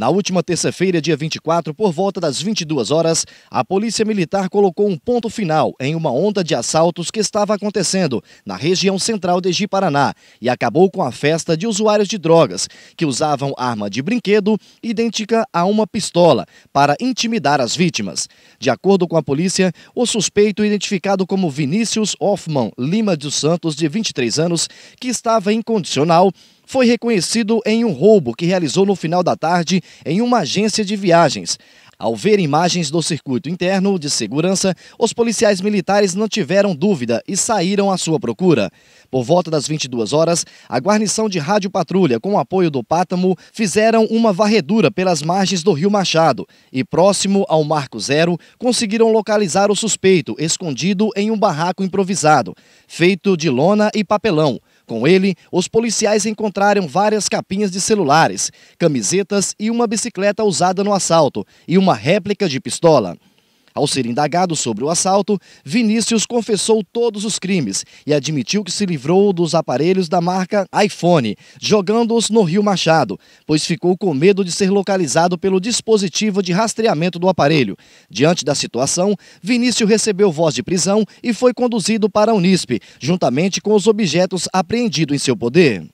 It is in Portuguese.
Na última terça-feira, dia 24, por volta das 22 horas, a Polícia Militar colocou um ponto final em uma onda de assaltos que estava acontecendo na região central de Ji-Paraná e acabou com a festa de usuários de drogas que usavam arma de brinquedo idêntica a uma pistola para intimidar as vítimas. De acordo com a polícia, o suspeito identificado como Vinícius Hoffman Lima dos Santos, de 23 anos, que estava incondicional, foi reconhecido em um roubo que realizou no final da tarde em uma agência de viagens. Ao ver imagens do circuito interno de segurança, os policiais militares não tiveram dúvida e saíram à sua procura. Por volta das 22 horas, a guarnição de rádio patrulha com o apoio do Pátamo fizeram uma varredura pelas margens do Rio Machado e próximo ao Marco Zero conseguiram localizar o suspeito escondido em um barraco improvisado, feito de lona e papelão. Com ele, os policiais encontraram várias capinhas de celulares, camisetas e uma bicicleta usada no assalto e uma réplica de pistola. Ao ser indagado sobre o assalto, Vinícius confessou todos os crimes e admitiu que se livrou dos aparelhos da marca iPhone, jogando-os no Rio Machado, pois ficou com medo de ser localizado pelo dispositivo de rastreamento do aparelho. Diante da situação, Vinícius recebeu voz de prisão e foi conduzido para a Unisp, juntamente com os objetos apreendidos em seu poder.